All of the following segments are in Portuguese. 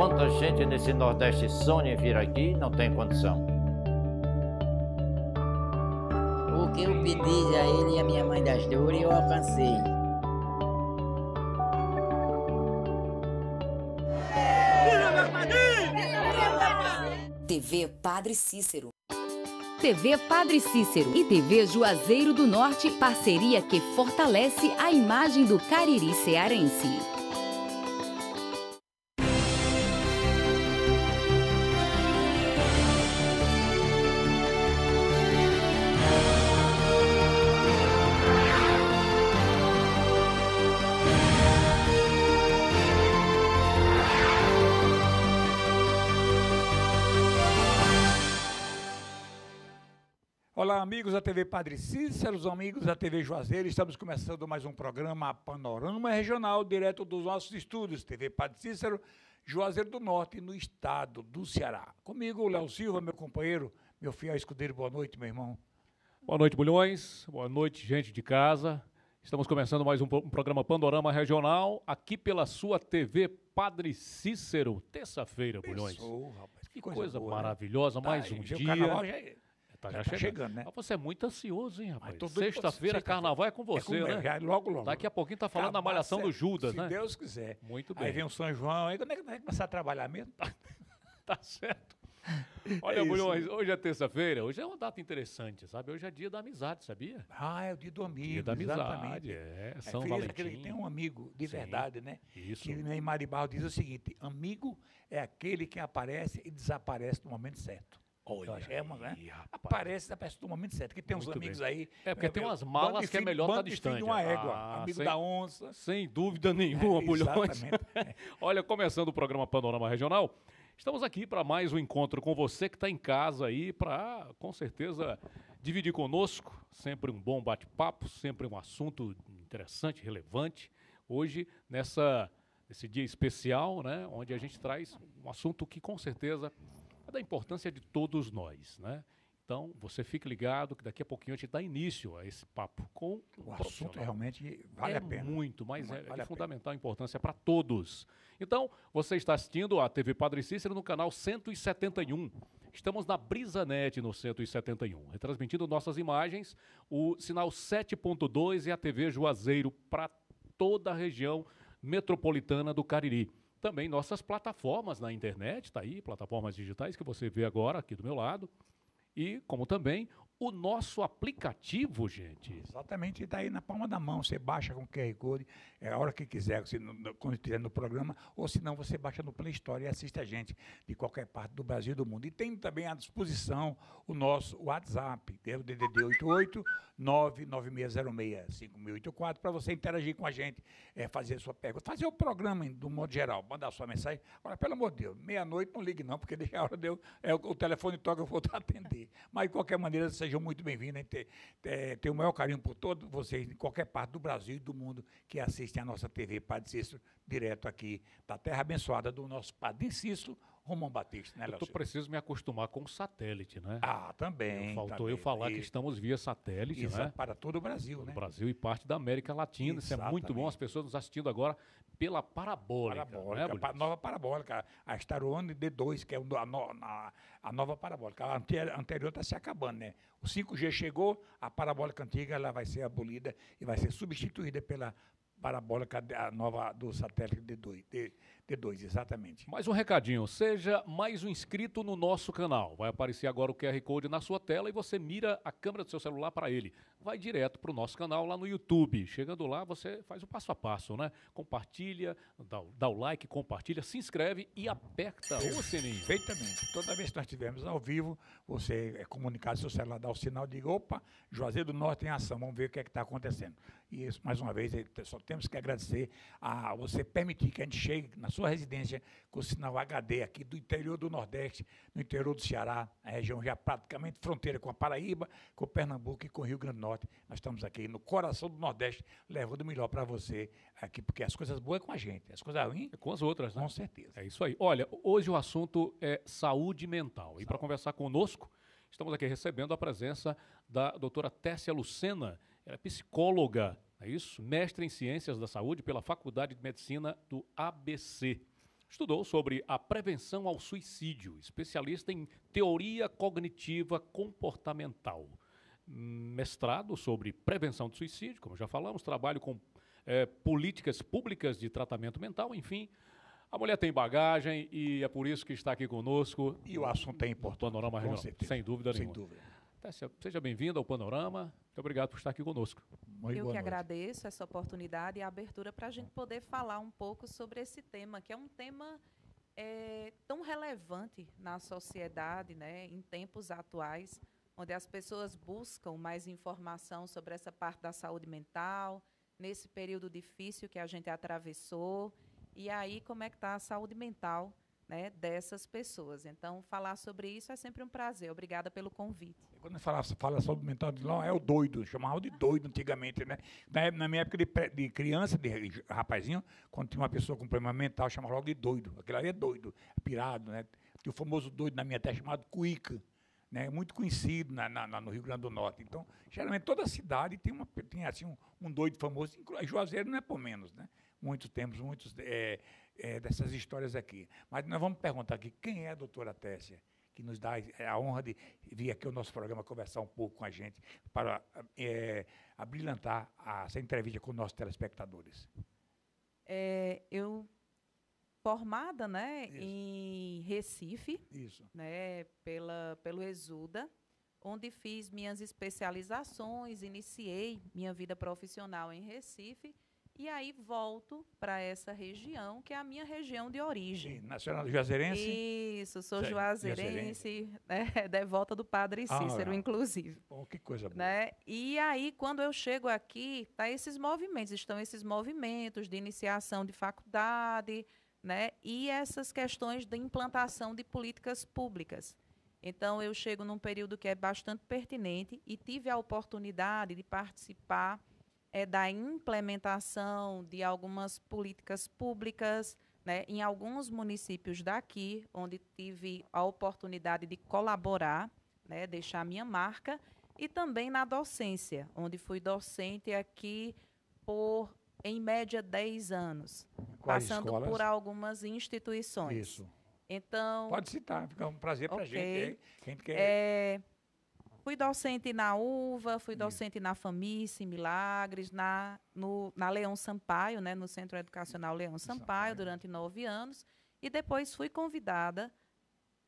Quanta gente nesse Nordeste sonha em vir aqui e não tem condição. O que eu pedi a ele e a minha mãe das dores, eu alcancei. TV Padre Cícero. TV Padre Cícero e TV Juazeiro do Norte, parceria que fortalece a imagem do Cariri cearense. amigos da TV Padre Cícero, os amigos da TV Juazeiro, estamos começando mais um programa Panorama Regional, direto dos nossos estúdios, TV Padre Cícero, Juazeiro do Norte, no estado do Ceará. Comigo, Léo Silva, meu companheiro, meu fiel escudeiro, boa noite, meu irmão. Boa noite, Bulhões, boa noite, gente de casa. Estamos começando mais um, um programa Panorama Regional, aqui pela sua TV Padre Cícero, terça-feira, Bulhões. que, coisa, coisa boa, né? maravilhosa, né? mais tá, um dia. O carnaval já é tá, já, já tá chegando. chegando. né? Mas você é muito ansioso, hein, rapaz? Sexta-feira, carnaval é com você, é com né? logo, logo. Daqui a pouquinho tá falando da malhação do Judas, se né? Se Deus quiser. Muito bem. Aí vem o São João, aí quando é que vai começar a trabalhar mesmo? Tá, tá certo. Olha, é Bulhões, né? hoje é terça-feira, hoje é uma data interessante, sabe? Hoje é dia da amizade, sabia? Ah, é o dia do amigo. Dia da amizade. Exatamente. É, é São é Valentim. aquele que tem um amigo de Sim, verdade, né? Isso. Que nem Maribal diz o seguinte: amigo é aquele que aparece e desaparece no momento certo. Olha é uma, né? Aparece da pessoa do momento certo, que tem Muito uns amigos bem. aí. É, porque é, tem umas malas que é melhor estar tá distante. De uma né? égua, ah, amigo sem, da onça. Sem dúvida nenhuma, é, bulhões. É. Olha, começando o programa Panorama Regional, estamos aqui para mais um encontro com você que está em casa aí, para, com certeza, dividir conosco. Sempre um bom bate-papo, sempre um assunto interessante, relevante. Hoje, nessa, nesse dia especial, né, onde a gente traz um assunto que, com certeza é da importância de todos nós, né? Então, você fique ligado que daqui a pouquinho a gente dá início a esse papo com o assunto realmente vale é a pena. Muito, mas vale é, é fundamental a importância para todos. Então, você está assistindo a TV Padre Cícero no canal 171. Estamos na Brisanet no 171, retransmitindo nossas imagens, o sinal 7.2 e a TV Juazeiro para toda a região metropolitana do Cariri também nossas plataformas na internet, está aí, plataformas digitais que você vê agora aqui do meu lado, e como também o nosso aplicativo, gente. Exatamente, está aí na palma da mão. Você baixa com o QR Code, é a hora que quiser, se no, quando estiver no programa, ou se não, você baixa no Play Store e assiste a gente de qualquer parte do Brasil e do mundo. E tem também à disposição o nosso WhatsApp, que é o DDD 88 996065084, para você interagir com a gente, é, fazer sua pergunta, fazer o programa do modo geral, mandar sua mensagem. Agora, pelo amor de Deus, meia-noite não ligue não, porque deixa a hora deu é, o telefone toca, eu vou atender. Mas, de qualquer maneira, seja sejam muito bem-vindos. Né? tenho o maior carinho por todos vocês, de qualquer parte do Brasil e do mundo, que assistem a nossa TV Padre Cícero direto aqui da terra abençoada do nosso Padre Cícero Romão Batista, né, Léo? Eu tô preciso me acostumar com o satélite, né? Ah, também. Eu, faltou também. eu falar e... que estamos via satélite, Exato, né? É para todo o Brasil, né? Brasil e parte da América Latina. Exatamente. Isso é muito bom. As pessoas nos assistindo agora pela parabólica. Parabólica, né, nova parabólica. A Star One D2, que é a, no a, a nova parabólica. A ante anterior está se acabando, né? O 5G chegou, a parabólica antiga ela vai ser abolida e vai ser substituída pela parabólica a nova do satélite D2. d 2 exatamente. Mais um recadinho, seja mais um inscrito no nosso canal. Vai aparecer agora o QR Code na sua tela e você mira a câmera do seu celular para ele. Vai direto para o nosso canal lá no YouTube. Chegando lá, você faz o passo a passo, né? Compartilha, dá, dá o like, compartilha, se inscreve e aperta o sininho. Perfeitamente. Toda vez que nós estivermos ao vivo, você é comunicado, seu celular dá o sinal de opa, Juazeiro do Norte em ação, vamos ver o que é que está acontecendo. E isso, mais uma vez, é, só temos que agradecer a você permitir que a gente chegue na sua sua residência com o sinal HD aqui do interior do Nordeste, no interior do Ceará, a região já praticamente fronteira com a Paraíba, com Pernambuco e com o Rio Grande do Norte. Nós estamos aqui no coração do Nordeste, levando o melhor para você aqui, porque as coisas boas é com a gente, as coisas ruins é com as outras, né? Com certeza. É isso aí. Olha, hoje o assunto é saúde mental. Saúde. E para conversar conosco, estamos aqui recebendo a presença da doutora Tessia Lucena, ela é psicóloga é isso? Mestre em Ciências da Saúde pela Faculdade de Medicina do ABC. Estudou sobre a prevenção ao suicídio, especialista em teoria cognitiva comportamental. Mestrado sobre prevenção do suicídio, como já falamos, trabalho com é, políticas públicas de tratamento mental, enfim. A mulher tem bagagem e é por isso que está aqui conosco. E o assunto é importante. Panorama Regional, sem dúvida nenhuma. Sem dúvida. Seja bem-vindo ao Panorama obrigado por estar aqui conosco. Muito Eu que noite. agradeço essa oportunidade e a abertura para a gente poder falar um pouco sobre esse tema, que é um tema é, tão relevante na sociedade, né, em tempos atuais, onde as pessoas buscam mais informação sobre essa parte da saúde mental, nesse período difícil que a gente atravessou. E aí, como é que está a saúde mental né, dessas pessoas. Então, falar sobre isso é sempre um prazer. Obrigada pelo convite. Quando fala, fala sobre mental não é o doido. Chamava de doido antigamente, né? Na, na minha época de, de, criança, de rapazinho, quando tinha uma pessoa com problema mental, chamava logo de doido. Aquilo ali é doido, pirado, né? Tinha o famoso doido na minha terra chamado Cuica, Né, muito conhecido na, na, no Rio Grande do Norte. Então, geralmente toda cidade tem, uma, tem assim, um, um doido famoso, Juazeiro não é por menos. Né? Muitos tempos muitos é, é, dessas histórias aqui. Mas nós vamos perguntar aqui quem é a doutora Tessia, que nos dá a honra de vir aqui ao nosso programa conversar um pouco com a gente para é, abrilhantar essa entrevista com nossos telespectadores. É, eu formada, né, em Recife, Isso. né, pela pelo Exuda, onde fiz minhas especializações, iniciei minha vida profissional em Recife e aí volto para essa região, que é a minha região de origem. nacional nacional Juazeirense? Isso, sou Zé, juazeirense, juazeirense. Né, devota do Padre ah, Cícero, ah, inclusive. Bom, que coisa boa. Né? E aí, quando eu chego aqui, tá esses movimentos, estão esses movimentos de iniciação de faculdade, né? e essas questões de implantação de políticas públicas. Então, eu chego num período que é bastante pertinente e tive a oportunidade de participar é, da implementação de algumas políticas públicas. Né? Em alguns municípios daqui, onde tive a oportunidade de colaborar, né? deixar minha marca, e também na docência, onde fui docente aqui por, em média, 10 anos, Quais passando escolas? por algumas instituições. Isso. Então. Pode citar, fica um prazer para a gente. Quem quer. É, Fui docente na UVA, fui docente Sim. na FAMICE, Milagres, na, no, na Leão Sampaio, né, no Centro Educacional Leão Sampaio, durante nove anos. E depois fui convidada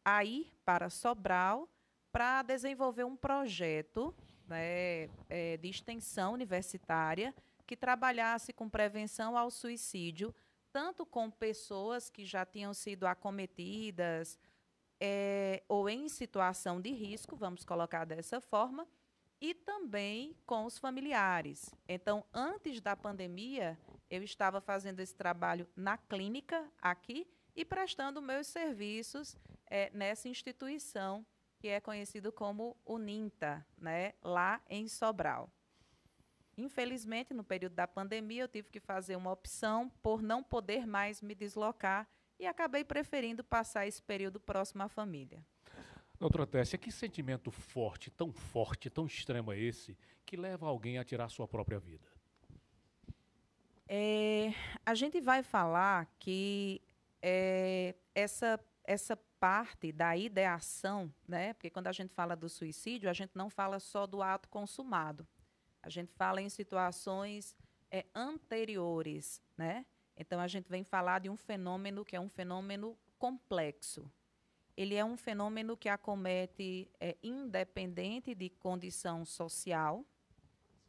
a ir para Sobral para desenvolver um projeto né, é, de extensão universitária que trabalhasse com prevenção ao suicídio, tanto com pessoas que já tinham sido acometidas é, ou em situação de risco, vamos colocar dessa forma, e também com os familiares. Então, antes da pandemia, eu estava fazendo esse trabalho na clínica aqui e prestando meus serviços é, nessa instituição que é conhecido como Uninta, né, lá em Sobral. Infelizmente, no período da pandemia, eu tive que fazer uma opção por não poder mais me deslocar e acabei preferindo passar esse período próximo à família. Doutora Tessia, é que sentimento forte, tão forte, tão extremo é esse que leva alguém a tirar sua própria vida? É, a gente vai falar que é, essa, essa parte da ideação, né? porque quando a gente fala do suicídio, a gente não fala só do ato consumado. A gente fala em situações é, anteriores, né? Então, a gente vem falar de um fenômeno que é um fenômeno complexo. Ele é um fenômeno que acomete é, independente de condição social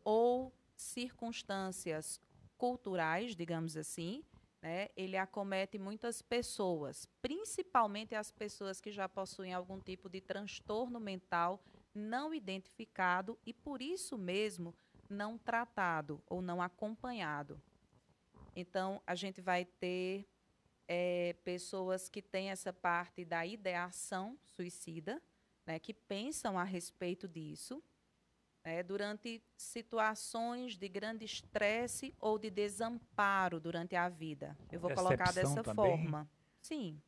ou circunstâncias culturais, digamos assim. Né? Ele acomete muitas pessoas, principalmente as pessoas que já possuem algum tipo de transtorno mental não identificado e, por isso mesmo, não tratado ou não acompanhado. Então, a gente vai ter é, pessoas que têm essa parte da ideação suicida, né, que pensam a respeito disso, né, durante situações de grande estresse ou de desamparo durante a vida. Eu vou Decepção colocar dessa também. forma. Sim.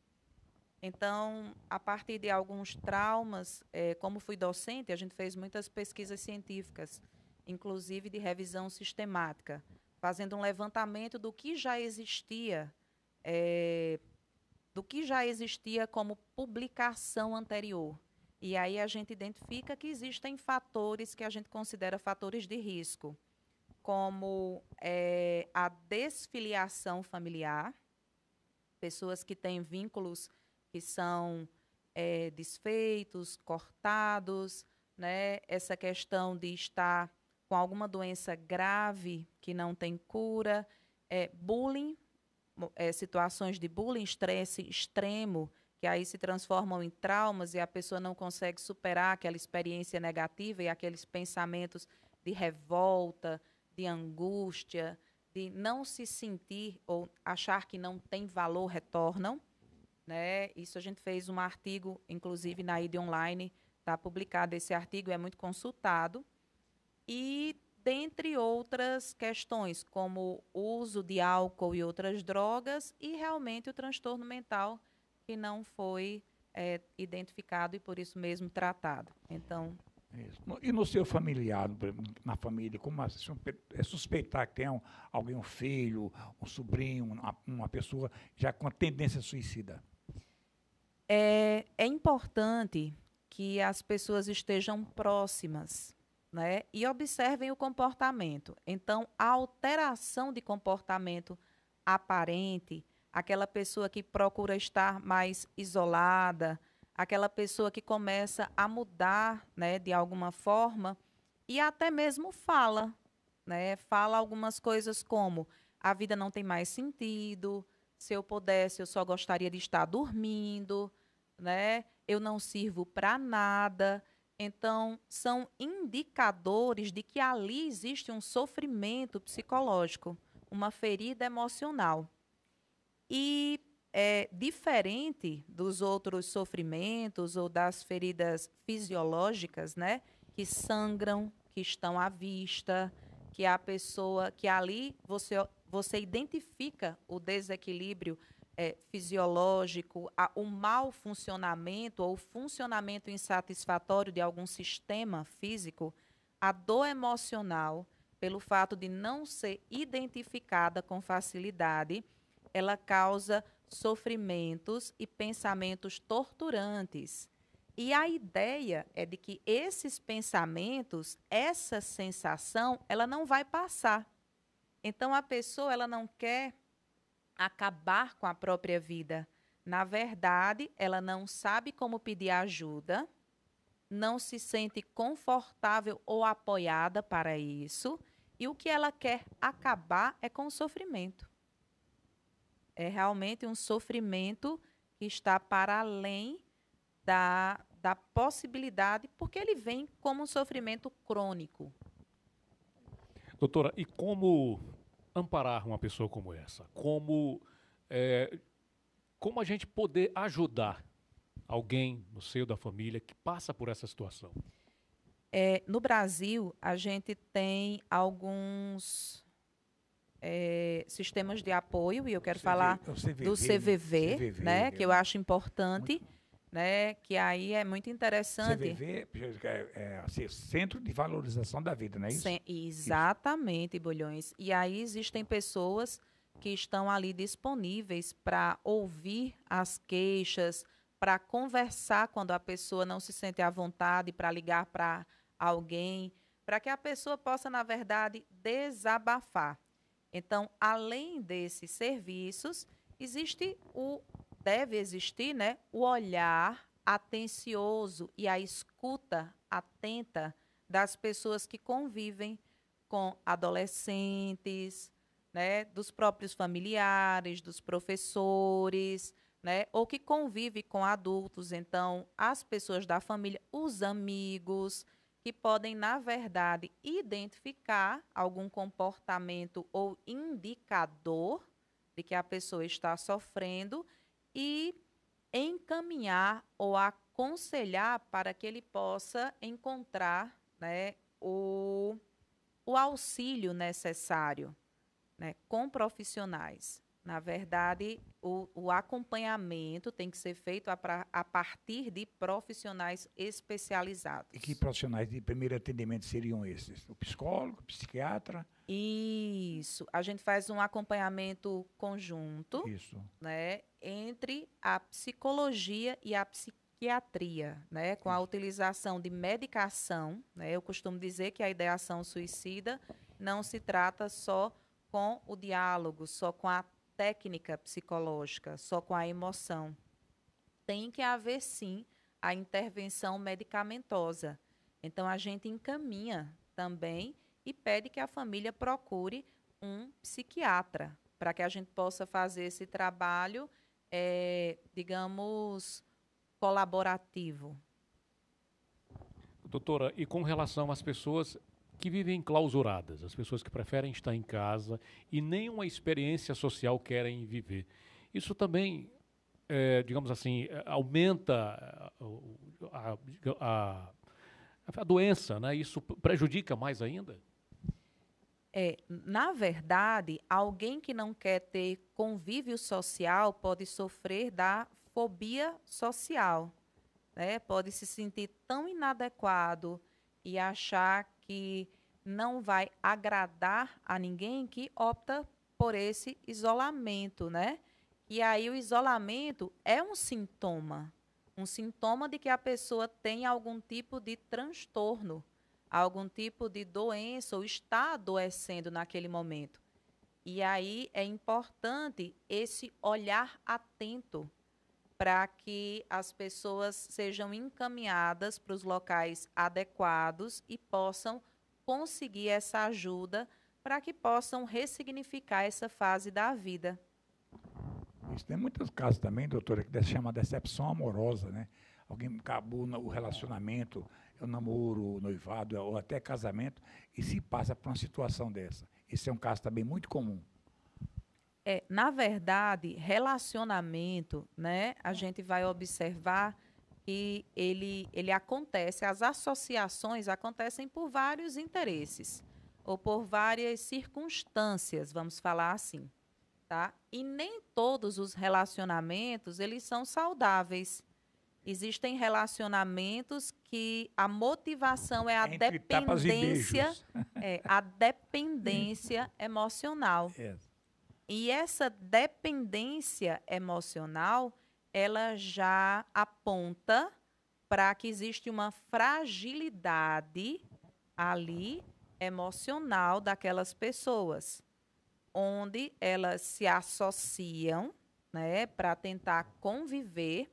Então, a partir de alguns traumas, é, como fui docente, a gente fez muitas pesquisas científicas, inclusive de revisão sistemática fazendo um levantamento do que já existia, é, do que já existia como publicação anterior. E aí a gente identifica que existem fatores que a gente considera fatores de risco, como é, a desfiliação familiar, pessoas que têm vínculos que são é, desfeitos, cortados, né? essa questão de estar com alguma doença grave que não tem cura, é, bullying, é, situações de bullying, estresse extremo, que aí se transformam em traumas e a pessoa não consegue superar aquela experiência negativa e aqueles pensamentos de revolta, de angústia, de não se sentir ou achar que não tem valor retornam. Né? Isso a gente fez um artigo, inclusive na ID Online, está publicado esse artigo, é muito consultado e dentre outras questões, como uso de álcool e outras drogas, e realmente o transtorno mental que não foi é, identificado e por isso mesmo tratado. Então. Isso. E no seu familiar, na família, como é, é suspeitar que tem um, alguém, um filho, um sobrinho, uma, uma pessoa já com tendência suicida? É, é importante que as pessoas estejam próximas né? E observem o comportamento. Então, a alteração de comportamento aparente, aquela pessoa que procura estar mais isolada, aquela pessoa que começa a mudar, né, de alguma forma, e até mesmo fala, né? Fala algumas coisas como a vida não tem mais sentido, se eu pudesse, eu só gostaria de estar dormindo, né? Eu não sirvo para nada. Então, são indicadores de que ali existe um sofrimento psicológico, uma ferida emocional. E é diferente dos outros sofrimentos ou das feridas fisiológicas, né, que sangram, que estão à vista, que a pessoa, que ali você você identifica o desequilíbrio é, fisiológico, a, o mau funcionamento ou o funcionamento insatisfatório de algum sistema físico, a dor emocional, pelo fato de não ser identificada com facilidade, ela causa sofrimentos e pensamentos torturantes. E a ideia é de que esses pensamentos, essa sensação, ela não vai passar. Então a pessoa ela não quer acabar com a própria vida. Na verdade, ela não sabe como pedir ajuda, não se sente confortável ou apoiada para isso, e o que ela quer acabar é com o sofrimento. É realmente um sofrimento que está para além da, da possibilidade, porque ele vem como um sofrimento crônico. Doutora, e como amparar uma pessoa como essa? Como, é, como a gente poder ajudar alguém no seio da família que passa por essa situação? É, no Brasil, a gente tem alguns é, sistemas de apoio, e eu quero CV, falar CVV, do CVV, né, CVV, né, que eu né? acho importante. Muito né? Que aí é muito interessante. CVV é, é assim, Centro de Valorização da Vida, não é isso? exatamente, isso. Bolhões. E aí existem pessoas que estão ali disponíveis para ouvir as queixas, para conversar quando a pessoa não se sente à vontade, para ligar para alguém, para que a pessoa possa, na verdade, desabafar. Então, além desses serviços, existe o deve existir né, o olhar atencioso e a escuta atenta das pessoas que convivem com adolescentes, né, dos próprios familiares, dos professores, né, ou que convive com adultos, então as pessoas da família, os amigos, que podem, na verdade, identificar algum comportamento ou indicador de que a pessoa está sofrendo e encaminhar ou aconselhar para que ele possa encontrar né, o, o auxílio necessário né, com profissionais. Na verdade, o, o, acompanhamento tem que ser feito a, pra, a, partir de profissionais especializados. E que profissionais de primeiro atendimento seriam esses? O psicólogo, o psiquiatra? Isso. A gente faz um acompanhamento conjunto Isso. Né, entre a psicologia e a psiquiatria, né, com a utilização de medicação. Né, eu costumo dizer que a ideação suicida não se trata só com o diálogo, só com a técnica psicológica, só com a emoção. Tem que haver, sim, a intervenção medicamentosa. Então, a gente encaminha também e pede que a família procure um psiquiatra, para que a gente possa fazer esse trabalho, é, digamos, colaborativo. Doutora, e com relação às pessoas que vivem clausuradas, as pessoas que preferem estar em casa e nenhuma experiência social querem viver. Isso também, é, digamos assim, é, aumenta é, a, a, a, doença, né? Isso prejudica mais ainda? É, na verdade, alguém que não quer ter convívio social pode sofrer da fobia social, né? Pode se sentir tão inadequado e achar que não vai agradar a ninguém que opta por esse isolamento, né? E aí o isolamento é um sintoma, um sintoma de que a pessoa tem algum tipo de transtorno, algum tipo de doença ou está adoecendo naquele momento. E aí é importante esse olhar atento para que as pessoas sejam encaminhadas para os locais adequados e possam conseguir essa ajuda para que possam ressignificar essa fase da vida. Isso tem muitos casos também, doutora, que se chama decepção amorosa, né? Alguém acabou o relacionamento, é o namoro, o noivado é, ou até casamento e se passa por uma situação dessa. Esse é um caso também muito comum. É, na verdade, relacionamento, né? A gente vai observar que ele, ele acontece, as associações acontecem por vários interesses ou por várias circunstâncias, vamos falar assim, tá? E nem todos os relacionamentos eles são saudáveis. Existem relacionamentos que a motivação é a Entre dependência, é, a dependência emocional. Yes. É. E essa dependência emocional, ela já aponta para que existe uma fragilidade ali emocional daquelas pessoas, onde elas se associam, né, para tentar conviver,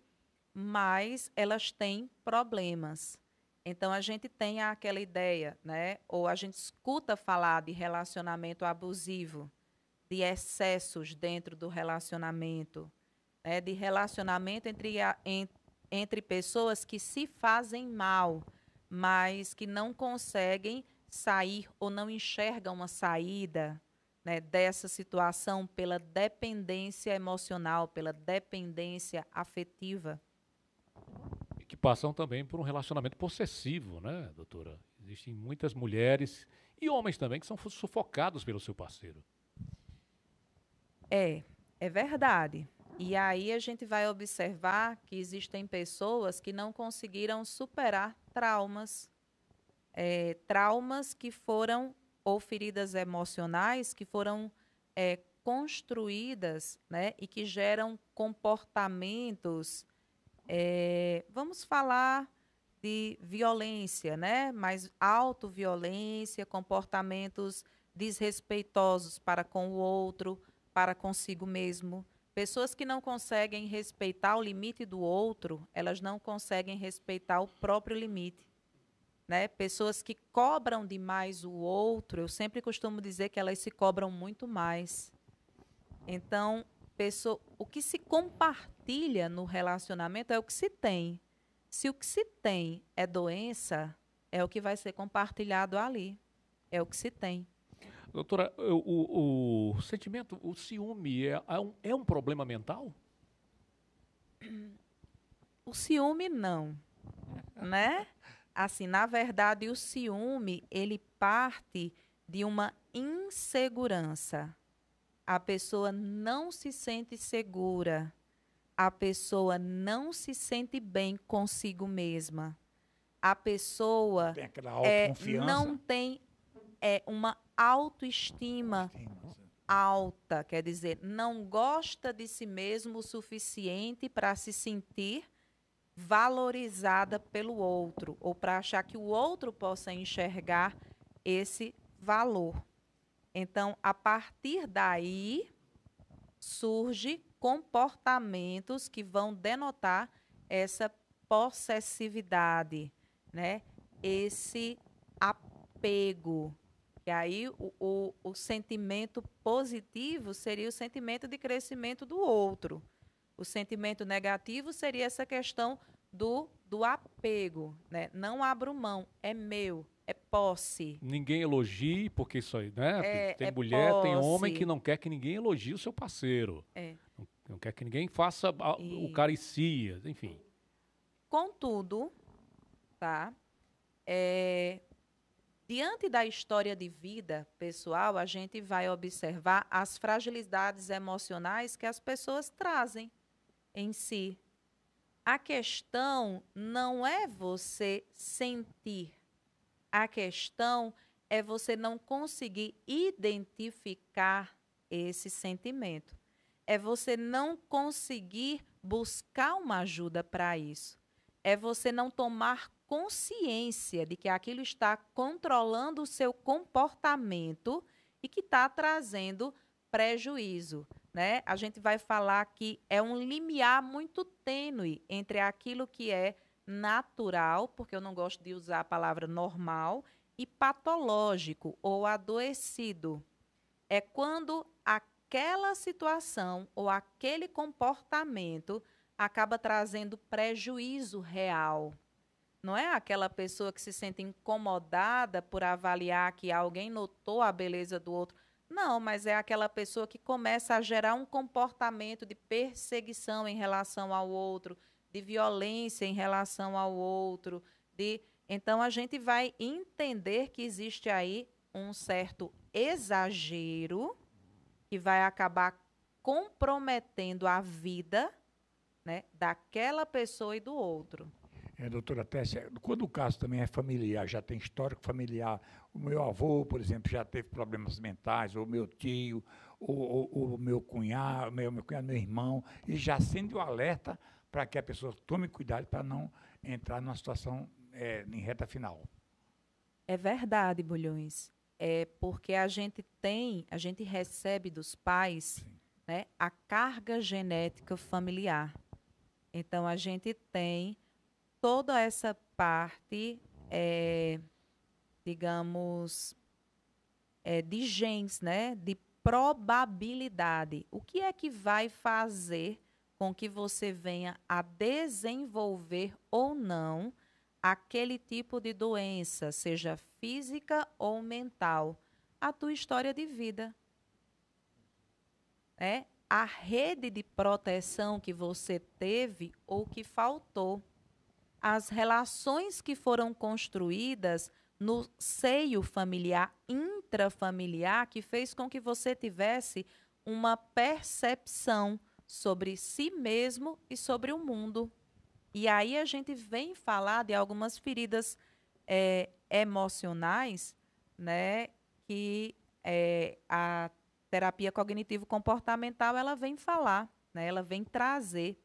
mas elas têm problemas. Então a gente tem aquela ideia, né, ou a gente escuta falar de relacionamento abusivo de excessos dentro do relacionamento, né, de relacionamento entre, a, en, entre pessoas que se fazem mal, mas que não conseguem sair ou não enxergam uma saída né, dessa situação pela dependência emocional, pela dependência afetiva. E que passam também por um relacionamento possessivo, né, doutora? Existem muitas mulheres e homens também que são sufocados pelo seu parceiro. É, é verdade. E aí a gente vai observar que existem pessoas que não conseguiram superar traumas, é, traumas que foram ou feridas emocionais que foram é, construídas, né, e que geram comportamentos. É, vamos falar de violência, né? Mas autoviolência, comportamentos desrespeitosos para com o outro para consigo mesmo. Pessoas que não conseguem respeitar o limite do outro, elas não conseguem respeitar o próprio limite. Né? Pessoas que cobram demais o outro, eu sempre costumo dizer que elas se cobram muito mais. Então, pessoa, o que se compartilha no relacionamento é o que se tem. Se o que se tem é doença, é o que vai ser compartilhado ali. É o que se tem. Doutora, o, o, o sentimento, o ciúme, é, é, um, é um problema mental? O ciúme, não. né? Assim, na verdade, o ciúme, ele parte de uma insegurança. A pessoa não se sente segura. A pessoa não se sente bem consigo mesma. A pessoa tem é, não tem é, uma autoestima alta, quer dizer, não gosta de si mesmo o suficiente para se sentir valorizada pelo outro ou para achar que o outro possa enxergar esse valor. Então, a partir daí surge comportamentos que vão denotar essa possessividade, né? Esse apego, e aí o, o, o sentimento positivo seria o sentimento de crescimento do outro. O sentimento negativo seria essa questão do, do apego, né? Não abro mão, é meu, é posse. Ninguém elogie, porque isso aí, né? É, tem é mulher, posse. tem homem que não quer que ninguém elogie o seu parceiro. É. Não, não quer que ninguém faça a, e... o caricia enfim. Contudo, tá? É, Diante da história de vida pessoal, a gente vai observar as fragilidades emocionais que as pessoas trazem em si. A questão não é você sentir, a questão é você não conseguir identificar esse sentimento, é você não conseguir buscar uma ajuda para isso, é você não tomar consciência de que aquilo está controlando o seu comportamento e que está trazendo prejuízo. Né? A gente vai falar que é um limiar muito tênue entre aquilo que é natural, porque eu não gosto de usar a palavra normal, e patológico ou adoecido. É quando aquela situação ou aquele comportamento acaba trazendo prejuízo real não é aquela pessoa que se sente incomodada por avaliar que alguém notou a beleza do outro. Não, mas é aquela pessoa que começa a gerar um comportamento de perseguição em relação ao outro, de violência em relação ao outro, de então a gente vai entender que existe aí um certo exagero que vai acabar comprometendo a vida, né, daquela pessoa e do outro. É, doutora Tessia, quando o caso também é familiar, já tem histórico familiar, o meu avô, por exemplo, já teve problemas mentais, ou meu tio, ou, ou, o meu cunhado, meu, meu cunhado, meu irmão, e já acende o alerta para que a pessoa tome cuidado para não entrar numa situação é, em reta final. É verdade, Bulhões. É porque a gente tem, a gente recebe dos pais né, a carga genética familiar. Então, a gente tem toda essa parte, é, digamos, é, de genes, né? De probabilidade. O que é que vai fazer com que você venha a desenvolver ou não aquele tipo de doença, seja física ou mental? A tua história de vida. É a rede de proteção que você teve ou que faltou as relações que foram construídas no seio familiar, intrafamiliar, que fez com que você tivesse uma percepção sobre si mesmo e sobre o mundo. E aí a gente vem falar de algumas feridas é, emocionais, né, que é, a terapia cognitivo-comportamental ela vem falar, né, ela vem trazer,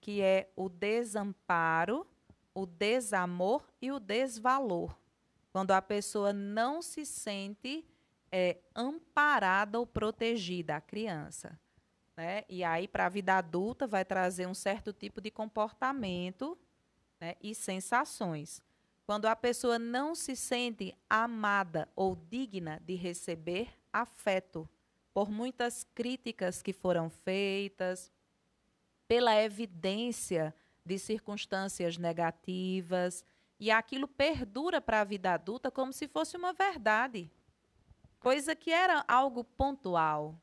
que é o desamparo, o desamor e o desvalor. Quando a pessoa não se sente é, amparada ou protegida, a criança. Né? E aí, para a vida adulta, vai trazer um certo tipo de comportamento né? e sensações. Quando a pessoa não se sente amada ou digna de receber afeto, por muitas críticas que foram feitas, pela evidência de circunstâncias negativas, e aquilo perdura para a vida adulta como se fosse uma verdade, coisa que era algo pontual.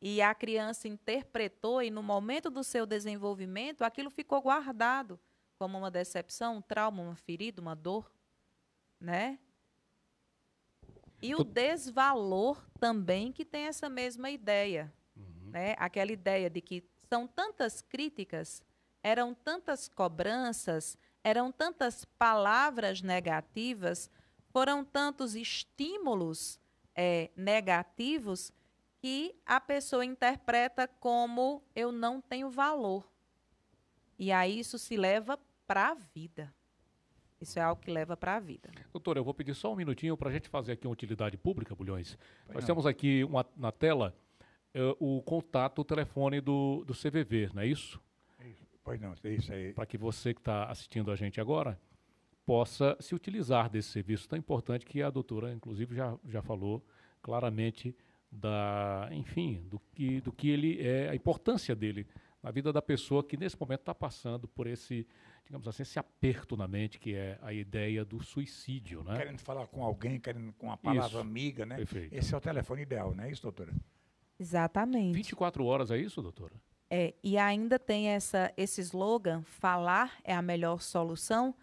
E a criança interpretou, e no momento do seu desenvolvimento, aquilo ficou guardado como uma decepção, um trauma, uma ferida, uma dor. Né? E o desvalor também que tem essa mesma ideia. Uhum. Né? Aquela ideia de que são tantas críticas eram tantas cobranças, eram tantas palavras negativas, foram tantos estímulos é, negativos que a pessoa interpreta como eu não tenho valor. E aí isso se leva para a vida. Isso é algo que leva para a vida. Doutora, eu vou pedir só um minutinho para a gente fazer aqui uma utilidade pública, Bulhões. Nós não. temos aqui uma, na tela uh, o contato, o telefone do, do CVV, não é isso? Pois não, é isso aí. Para que você que está assistindo a gente agora possa se utilizar desse serviço tão importante que a doutora, inclusive, já, já falou claramente da, enfim, do que, do que ele é, a importância dele na vida da pessoa que nesse momento está passando por esse, digamos assim, esse aperto na mente que é a ideia do suicídio, né? Querendo falar com alguém, querendo com uma palavra isso, amiga, né? Perfeito. Esse é o telefone ideal, não é isso, doutora? Exatamente. 24 horas é isso, doutora? É, e ainda tem essa, esse slogan: falar é a melhor solução,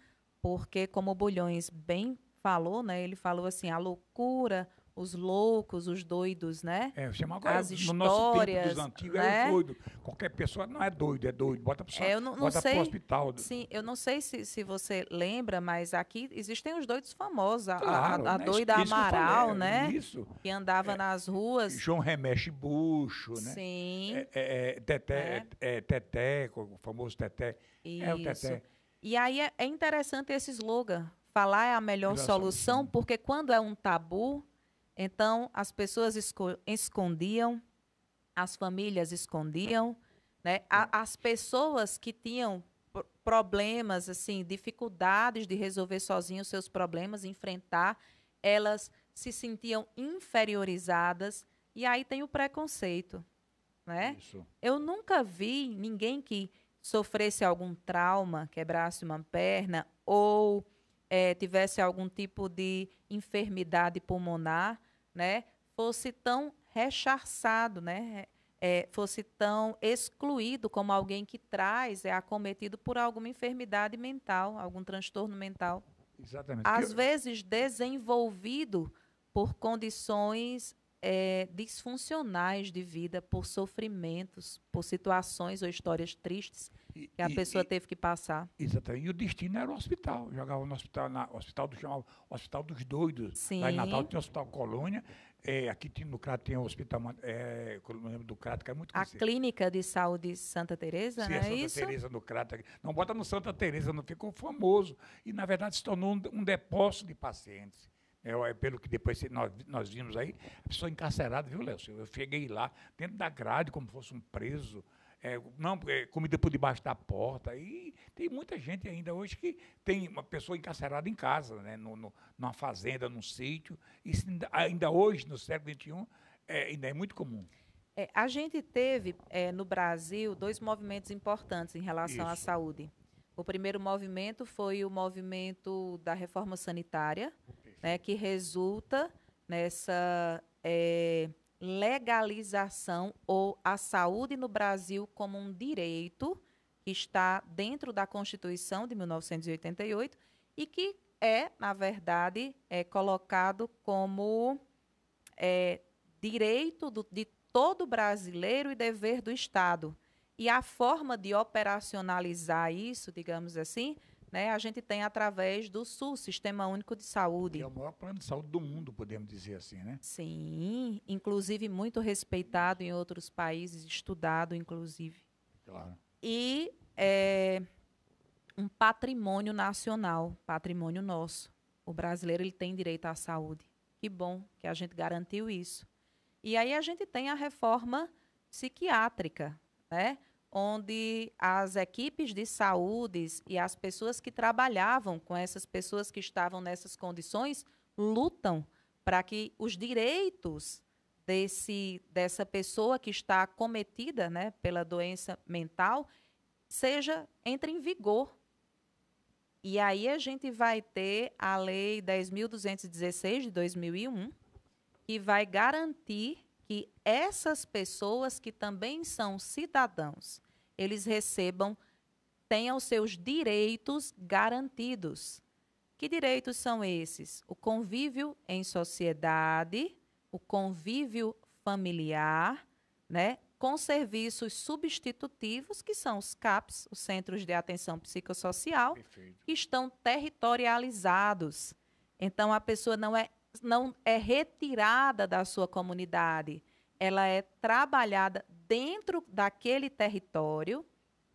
porque, como o Bulhões bem falou, né, ele falou assim: a loucura os loucos, os doidos, né? É, chama agora, as histórias, no nosso tempo dos antigos né? é doido. Qualquer pessoa não é doido, é doido. Bota para é, eu não, bota não hospital. Sim, eu não sei se, se você lembra, mas aqui existem os doidos famosos, a, claro, a, a né? doida isso, Amaral, falei, é, né? Isso. Que andava é, nas ruas. João Remexe Bucho, né? Sim. É, é, é teté, teté, o famoso Teté. Isso. É o Teté. E aí é interessante esse slogan, falar é a melhor, melhor solução, solução, porque quando é um tabu, então, as pessoas escondiam, as famílias escondiam, né? A, as pessoas que tinham problemas, assim, dificuldades de resolver sozinhos seus problemas, enfrentar, elas se sentiam inferiorizadas e aí tem o preconceito, né? Isso. Eu nunca vi ninguém que sofresse algum trauma, quebrasse uma perna ou é, tivesse algum tipo de enfermidade pulmonar né, fosse tão rechaçado, né, é, fosse tão excluído como alguém que traz, é acometido por alguma enfermidade mental, algum transtorno mental. Exatamente. Às eu... vezes desenvolvido por condições é, disfuncionais de vida, por sofrimentos, por situações ou histórias tristes e, e a pessoa e, teve que passar. Exatamente. E o destino era o hospital. Jogava no hospital, na, hospital do chamava Hospital dos Doidos. Sim. Lá em Natal tinha o Hospital Colônia. É, aqui no Crato tem o Hospital é, lembro do Crato, que é muito conhecido. A Clínica de Saúde Santa Teresa, Sim, é, é Santa isso? Teresa no Crato. Não, bota no Santa Teresa, não ficou famoso. E, na verdade, se tornou um, um depósito de pacientes. É, é pelo que depois nós, nós vimos aí, a pessoa encarcerada, viu, Léo? Eu cheguei lá, dentro da grade, como fosse um preso é, não, é, comida por debaixo da porta. E tem muita gente ainda hoje que tem uma pessoa encarcerada em casa, né, no, no, numa fazenda, num sítio. Isso ainda, ainda hoje, no século XXI, é, ainda é muito comum. É, a gente teve é, no Brasil dois movimentos importantes em relação Isso. à saúde. O primeiro movimento foi o movimento da reforma sanitária, né, que resulta nessa é, legalização ou a saúde no Brasil como um direito que está dentro da Constituição de 1988 e que é, na verdade, é colocado como é, direito do, de todo brasileiro e dever do Estado. E a forma de operacionalizar isso, digamos assim, né, a gente tem através do SUS, Sistema Único de Saúde. Que é o maior plano de saúde do mundo, podemos dizer assim, né? Sim, inclusive muito respeitado em outros países, estudado, inclusive. Claro. E é, um patrimônio nacional, patrimônio nosso. O brasileiro ele tem direito à saúde. Que bom que a gente garantiu isso. E aí a gente tem a reforma psiquiátrica, né? onde as equipes de saúde e as pessoas que trabalhavam com essas pessoas que estavam nessas condições lutam para que os direitos desse, dessa pessoa que está cometida, né, pela doença mental seja entre em vigor. E aí a gente vai ter a Lei 10.216 de 2001, que vai garantir que essas pessoas que também são cidadãos, eles recebam, tenham seus direitos garantidos. Que direitos são esses? O convívio em sociedade, o convívio familiar, né? com serviços substitutivos, que são os CAPs, os Centros de Atenção Psicossocial, Perfeito. que estão territorializados. Então, a pessoa não é não é retirada da sua comunidade, ela é trabalhada dentro daquele território,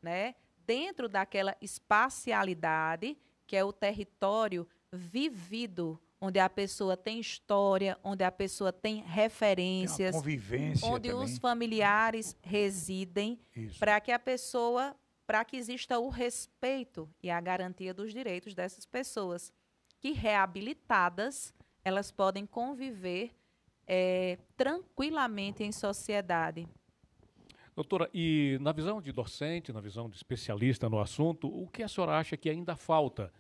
né? dentro daquela espacialidade, que é o território vivido, onde a pessoa tem história, onde a pessoa tem referências, tem convivência onde também. os familiares residem, para que a pessoa, para que exista o respeito e a garantia dos direitos dessas pessoas, que reabilitadas elas podem conviver é, tranquilamente em sociedade. Doutora, e na visão de docente, na visão de especialista no assunto, o que a senhora acha que ainda falta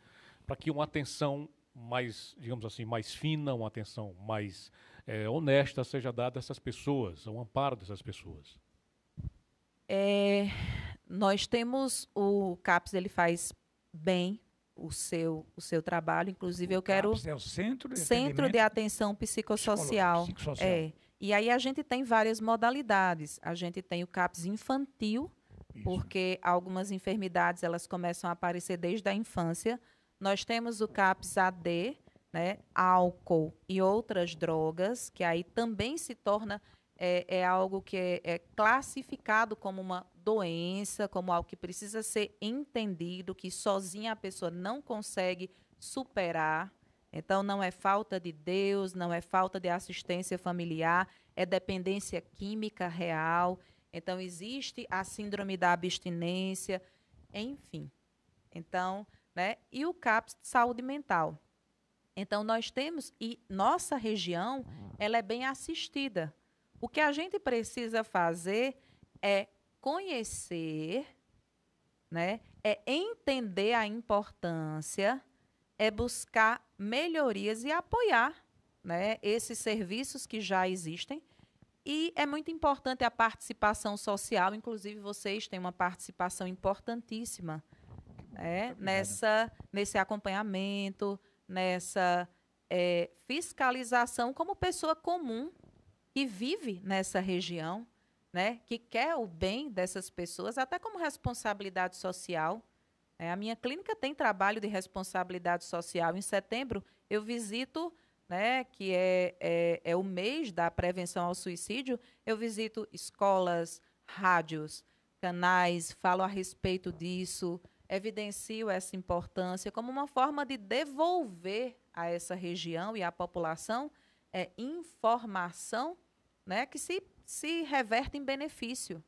para que uma atenção mais, digamos assim, mais fina, uma atenção mais é, honesta seja dada a essas pessoas, ao amparo dessas pessoas? É, nós temos o CAPS, ele faz bem o seu, o seu trabalho. Inclusive, o eu quero. CAPS é o Centro de, Centro de Atenção é. Psicossocial. Psicossocial. É. E aí a gente tem várias modalidades. A gente tem o CAPS infantil, Isso. porque algumas enfermidades elas começam a aparecer desde a infância. Nós temos o CAPS AD, né, álcool e outras drogas, que aí também se torna é, é algo que é, é classificado como uma doença, como algo que precisa ser entendido, que sozinha a pessoa não consegue superar. Então, não é falta de Deus, não é falta de assistência familiar, é dependência química real. Então, existe a síndrome da abstinência, enfim. Então, né? E o CAPS de saúde mental. Então, nós temos, e nossa região, ela é bem assistida. O que a gente precisa fazer é conhecer, né? É entender a importância, é buscar melhorias e apoiar, né? Esses serviços que já existem. E é muito importante a participação social, inclusive vocês têm uma participação importantíssima né? nessa, nesse acompanhamento, nessa é, fiscalização como pessoa comum que vive nessa região né, que quer o bem dessas pessoas, até como responsabilidade social. É, a minha clínica tem trabalho de responsabilidade social. Em setembro, eu visito, né, que é, é, é o mês da prevenção ao suicídio, eu visito escolas, rádios, canais, falo a respeito disso, evidencio essa importância como uma forma de devolver a essa região e à população é, informação né, que se, se reverte em benefício.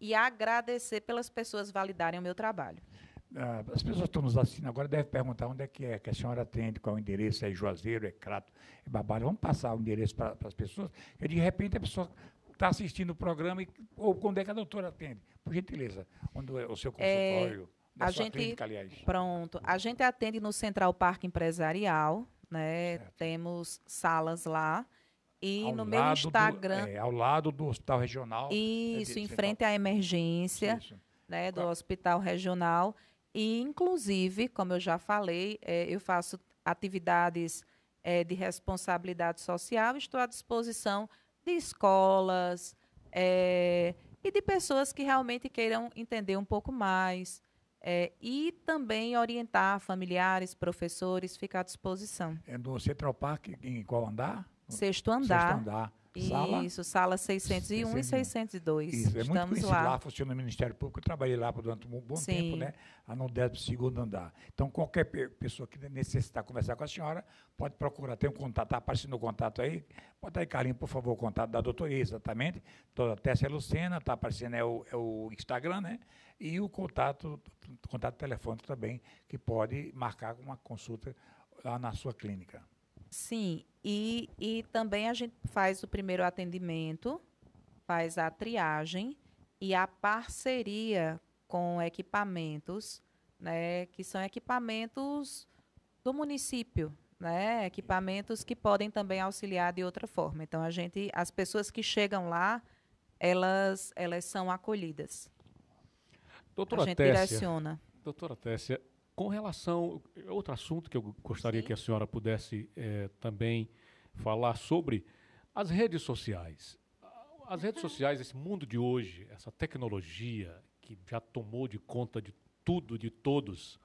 E agradecer pelas pessoas validarem o meu trabalho. Ah, as pessoas estão nos assistindo agora devem perguntar onde é que é, que a senhora atende, qual é o endereço, é Juazeiro, é Crato, é Barbalho. Vamos passar o endereço para as pessoas, que de repente a pessoa está assistindo o programa e, ou quando é que a doutora atende. Por gentileza, onde é o seu é, consultório, é, a gente, clínica, aliás. Pronto. A gente atende no Central Parque Empresarial, né? Temos salas lá. E ao no meu Instagram. Do, é, ao lado do Hospital Regional. É Isso, é em frente à emergência né, do claro. Hospital Regional. E, inclusive, como eu já falei, é, eu faço atividades é, de responsabilidade social. Estou à disposição de escolas é, e de pessoas que realmente queiram entender um pouco mais. É, e também orientar familiares, professores, ficar à disposição. É no Central Park, em qual andar? Sexto andar. Sexto andar. Sala? Isso, sala 601 e 602. Isso, é Estamos muito conhecido lá. lá, funciona o Ministério Público, eu trabalhei lá durante um bom Sim. tempo, né? A não 10 segundo andar. Então, qualquer pessoa que necessitar conversar com a senhora, pode procurar, tem um contato, está aparecendo o contato aí, bota aí, Carlinhos, por favor, o contato da doutora, exatamente, doutora Tessa Lucena, está aparecendo, é o, é o Instagram, né? E o contato, contato telefônico também, que pode marcar uma consulta lá na sua clínica. Sim, e, e também a gente faz o primeiro atendimento, faz a triagem e a parceria com equipamentos, né, que são equipamentos do município, né, equipamentos que podem também auxiliar de outra forma. Então a gente, as pessoas que chegam lá, elas elas são acolhidas. Doutora a gente Tessia, direciona. Doutora Tessia, com relação. Outro assunto que eu gostaria Sim. que a senhora pudesse é, também falar sobre as redes sociais. As redes uhum. sociais, esse mundo de hoje, essa tecnologia que já tomou de conta de tudo, de todos,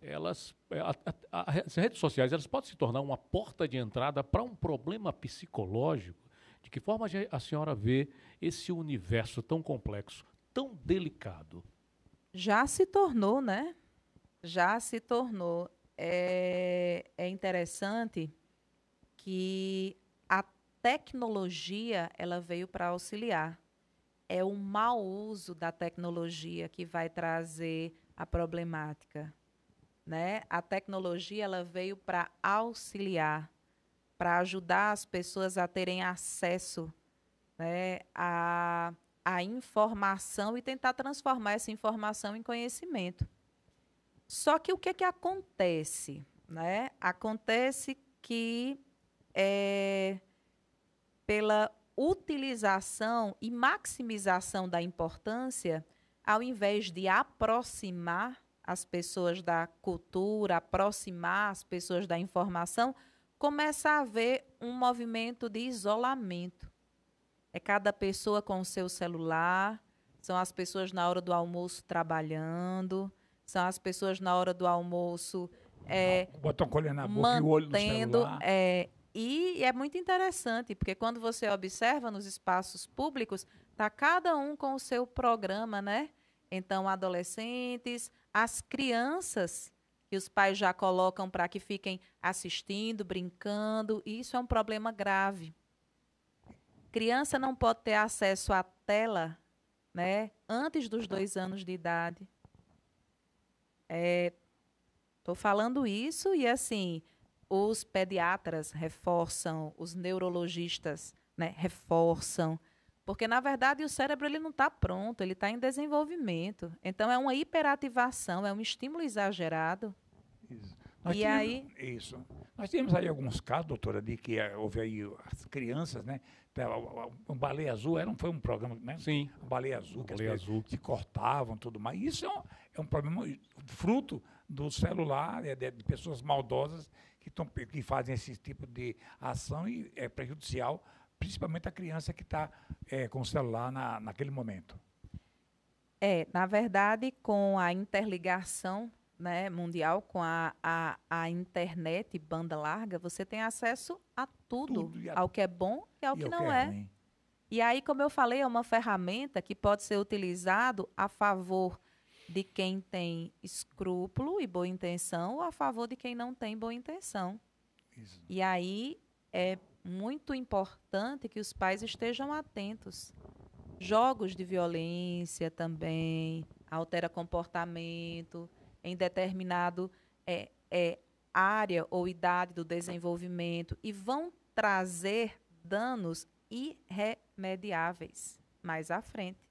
elas, eh, a, a, a, as redes sociais elas podem se tornar uma porta de entrada para um problema psicológico. De que forma a senhora vê esse universo tão complexo, tão delicado? Já se tornou, né? já se tornou. É, é interessante que a tecnologia ela veio para auxiliar. É o mau uso da tecnologia que vai trazer a problemática. Né? A tecnologia ela veio para auxiliar, para ajudar as pessoas a terem acesso né, à, à informação e tentar transformar essa informação em conhecimento. Só que o que, é que acontece? Né? Acontece que é, pela utilização e maximização da importância, ao invés de aproximar as pessoas da cultura, aproximar as pessoas da informação, começa a haver um movimento de isolamento. É cada pessoa com o seu celular, são as pessoas na hora do almoço trabalhando, são as pessoas na hora do almoço. É, Botam colher na boca mantendo, e o olho no celular. É, e é muito interessante, porque quando você observa nos espaços públicos, está cada um com o seu programa, né? Então, adolescentes, as crianças que os pais já colocam para que fiquem assistindo, brincando, e isso é um problema grave. Criança não pode ter acesso à tela né, antes dos dois anos de idade. Estou é, falando isso e assim os pediatras reforçam, os neurologistas né, reforçam, porque na verdade o cérebro ele não está pronto, ele está em desenvolvimento. Então é uma hiperativação, é um estímulo exagerado. Isso. Nós e tínhamos, aí? Isso. Nós temos aí alguns casos, doutora, de que eh, houve aí as crianças, né? O, Baleia Azul era, foi um programa, né? Sim. O Baleia Azul, o que Baleia Azul. se cortavam tudo mais. Isso é um, é um problema fruto do celular, é de, de pessoas maldosas que, tão, que fazem esse tipo de ação e é prejudicial, principalmente a criança que está é, com o celular na, naquele momento. É, na verdade, com a interligação né, mundial, com a, a, a internet banda larga, você tem acesso a tudo, tudo a, ao que é bom e ao e que não que é. é e aí, como eu falei, é uma ferramenta que pode ser utilizado a favor de quem tem escrúpulo e boa intenção ou a favor de quem não tem boa intenção. Isso. E aí é muito importante que os pais estejam atentos. Jogos de violência também altera comportamento em determinado é, é, área ou idade do desenvolvimento e vão trazer danos irremediáveis mais à frente.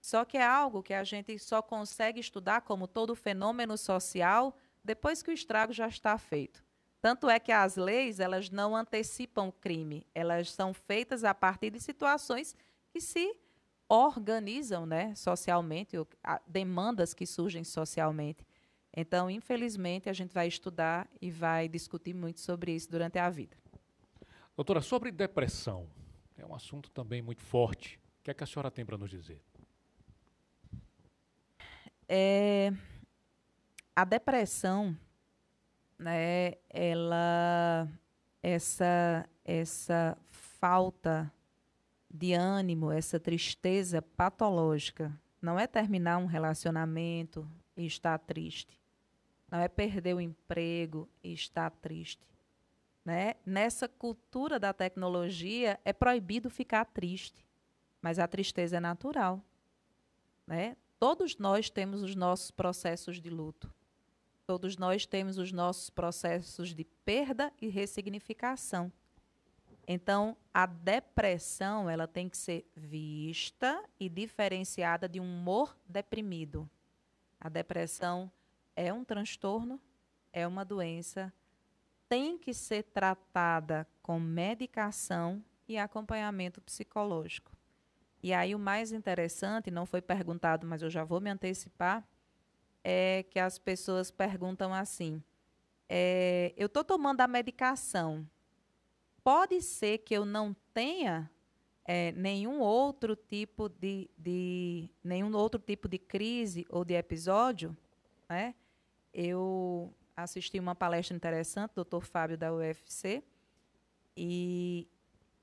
Só que é algo que a gente só consegue estudar como todo fenômeno social depois que o estrago já está feito. Tanto é que as leis, elas não antecipam o crime, elas são feitas a partir de situações que se organizam, né, socialmente, demandas que surgem socialmente. Então, infelizmente, a gente vai estudar e vai discutir muito sobre isso durante a vida. Doutora, sobre depressão, é um assunto também muito forte. O que, é que a senhora tem para nos dizer? É, a depressão, né, ela essa essa falta de ânimo, essa tristeza patológica, não é terminar um relacionamento e estar triste. Não é perder o emprego e estar triste. Né? Nessa cultura da tecnologia é proibido ficar triste, mas a tristeza é natural, né? Todos nós temos os nossos processos de luto. Todos nós temos os nossos processos de perda e ressignificação. Então, a depressão ela tem que ser vista e diferenciada de um humor deprimido. A depressão é um transtorno, é uma doença, tem que ser tratada com medicação e acompanhamento psicológico. E aí o mais interessante, não foi perguntado, mas eu já vou me antecipar, é que as pessoas perguntam assim: é, eu estou tomando a medicação, pode ser que eu não tenha é, nenhum outro tipo de, de nenhum outro tipo de crise ou de episódio, né? Eu assisti uma palestra interessante do Dr. Fábio da UFC e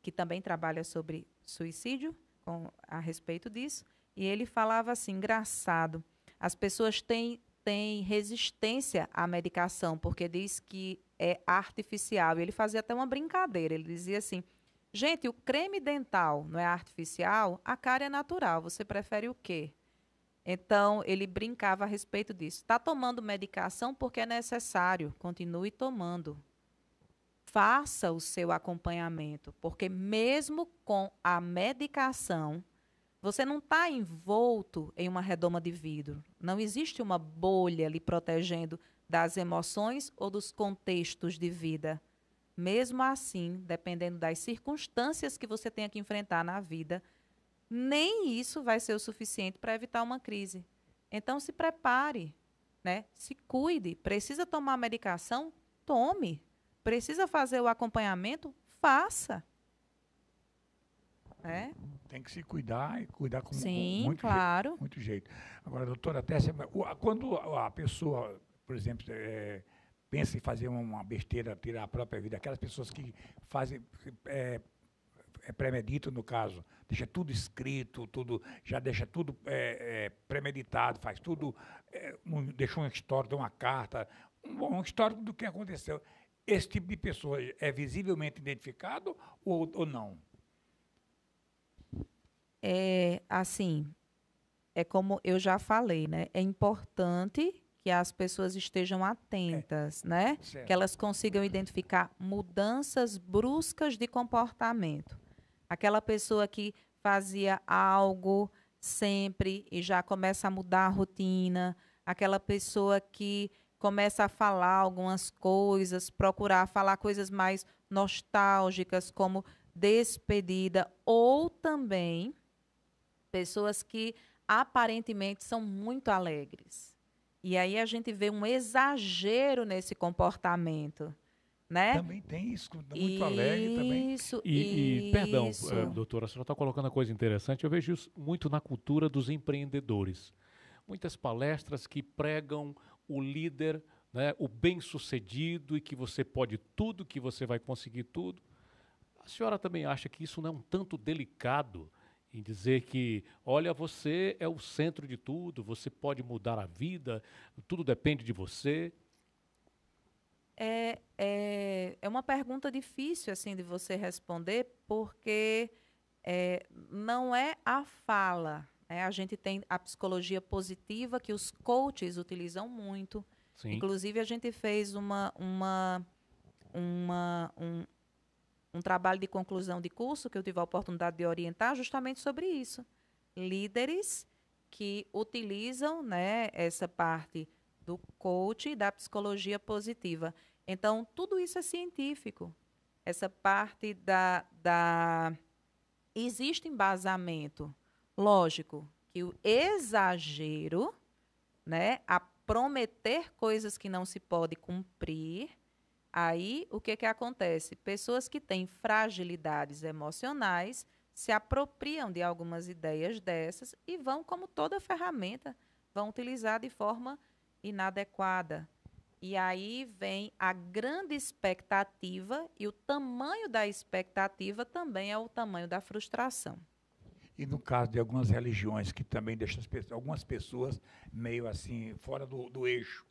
que também trabalha sobre suicídio com, a respeito disso, e ele falava assim: engraçado, as pessoas têm, têm resistência à medicação, porque diz que é artificial. E ele fazia até uma brincadeira, ele dizia assim. Gente, o creme dental não é artificial, a cara é natural. Você prefere o quê? Então, ele brincava a respeito disso. Está tomando medicação porque é necessário, continue tomando faça o seu acompanhamento, porque mesmo com a medicação, você não está envolto em uma redoma de vidro. Não existe uma bolha lhe protegendo das emoções ou dos contextos de vida. Mesmo assim, dependendo das circunstâncias que você tenha que enfrentar na vida, nem isso vai ser o suficiente para evitar uma crise. Então, se prepare, né? se cuide. Precisa tomar medicação? Tome. Precisa fazer o acompanhamento? Faça. É? Tem que se cuidar e cuidar com, Sim, com muito, claro. jeito, muito jeito. Agora, doutora Tessa, quando a pessoa, por exemplo, é, pensa em fazer uma besteira, tirar a própria vida, aquelas pessoas que fazem. É, é premedito no caso, deixa tudo escrito, tudo já deixa tudo é, é, premeditado, faz tudo, é, um, deixa uma história, uma carta, um, um histórico do que aconteceu esse tipo de pessoa é visivelmente identificado ou, ou não? É assim, é como eu já falei, né? É importante que as pessoas estejam atentas, é, né? Certo. Que elas consigam identificar mudanças bruscas de comportamento. Aquela pessoa que fazia algo sempre e já começa a mudar a rotina, aquela pessoa que começa a falar algumas coisas, procurar falar coisas mais nostálgicas, como despedida, ou também pessoas que aparentemente são muito alegres. E aí a gente vê um exagero nesse comportamento. Né? Também tem isso, tá muito isso, alegre também. Isso, e, e perdão, eh, doutora, a senhora está colocando uma coisa interessante. Eu vejo isso muito na cultura dos empreendedores. Muitas palestras que pregam o líder, né, o bem-sucedido e que você pode tudo, que você vai conseguir tudo. A senhora também acha que isso não é um tanto delicado em dizer que, olha, você é o centro de tudo, você pode mudar a vida, tudo depende de você? É, é, é uma pergunta difícil assim de você responder, porque é, não é a fala né? a gente tem a psicologia positiva, que os coaches utilizam muito. Sim. Inclusive, a gente fez uma, uma, uma, um, um trabalho de conclusão de curso que eu tive a oportunidade de orientar justamente sobre isso. Líderes que utilizam né, essa parte do coach e da psicologia positiva. Então, tudo isso é científico. Essa parte da. da existe embasamento Lógico que o exagero, né, a prometer coisas que não se pode cumprir, aí o que, que acontece? Pessoas que têm fragilidades emocionais se apropriam de algumas ideias dessas e vão, como toda ferramenta, vão utilizar de forma inadequada. E aí vem a grande expectativa, e o tamanho da expectativa também é o tamanho da frustração e no caso de algumas religiões que também deixam pessoas, algumas pessoas meio assim fora do, do eixo.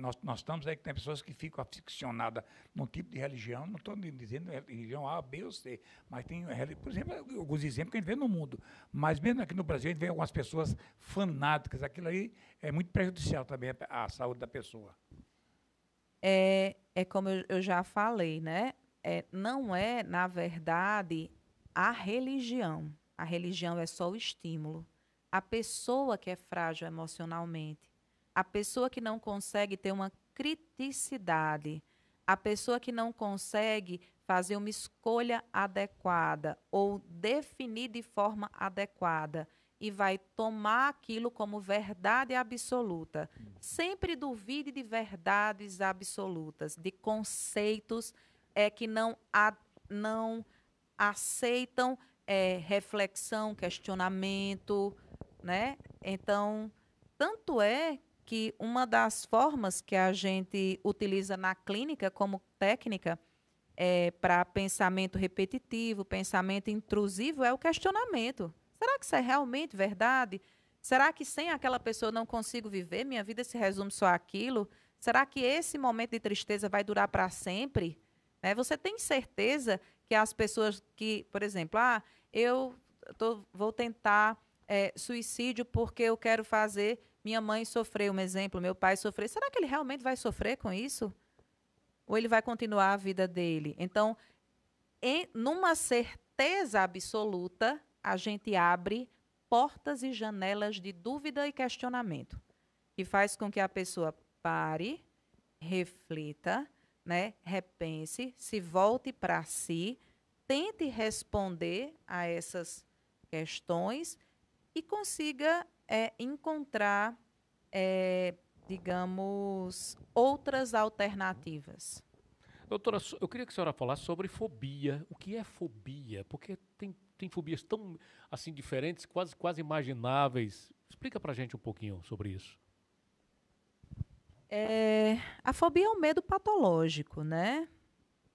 Nós, nós estamos aí que tem pessoas que ficam aficionadas num tipo de religião, não estou dizendo religião A, B ou C, mas tem, por exemplo, alguns exemplos que a gente vê no mundo. Mas mesmo aqui no Brasil, a gente vê algumas pessoas fanáticas. Aquilo aí é muito prejudicial também à saúde da pessoa. É, é como eu já falei, né? É, não é, na verdade, a religião a religião é só o estímulo. A pessoa que é frágil emocionalmente, a pessoa que não consegue ter uma criticidade, a pessoa que não consegue fazer uma escolha adequada ou definir de forma adequada e vai tomar aquilo como verdade absoluta. Sempre duvide de verdades absolutas, de conceitos é, que não, a, não aceitam é, reflexão, questionamento, né? Então, tanto é que uma das formas que a gente utiliza na clínica como técnica é, para pensamento repetitivo, pensamento intrusivo, é o questionamento. Será que isso é realmente verdade? Será que sem aquela pessoa eu não consigo viver? Minha vida se resume só àquilo? Será que esse momento de tristeza vai durar para sempre? Né? Você tem certeza que as pessoas que, por exemplo, ah, eu tô, vou tentar é, suicídio porque eu quero fazer minha mãe sofrer, um exemplo, meu pai sofrer. Será que ele realmente vai sofrer com isso? Ou ele vai continuar a vida dele? Então, em, numa certeza absoluta, a gente abre portas e janelas de dúvida e questionamento, que faz com que a pessoa pare, reflita, né, repense, se volte para si tente responder a essas questões e consiga é, encontrar, é, digamos, outras alternativas. Doutora, eu queria que a senhora falasse sobre fobia. O que é fobia? Porque tem, tem fobias tão assim diferentes, quase, quase imagináveis. Explica para a gente um pouquinho sobre isso. É, a fobia é um medo patológico, né?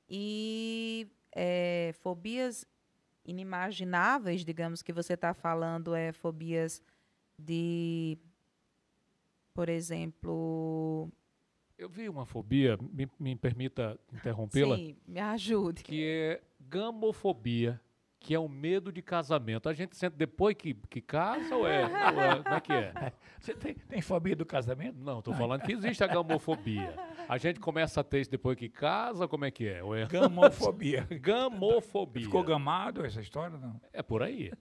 E é, fobias inimagináveis, digamos que você está falando, é fobias de, por exemplo. Eu vi uma fobia, me, me permita interrompê-la. Sim, me ajude. Que é gamofobia que é o medo de casamento. A gente sente depois que, que casa ou é? Ou é como é que é? Você tem, tem fobia do casamento? Não, estou falando que existe a gamofobia. A gente começa a ter isso depois que casa, como é que é? Ou é? Gamofobia. gamofobia. Ficou gamado essa história? Não? É por aí.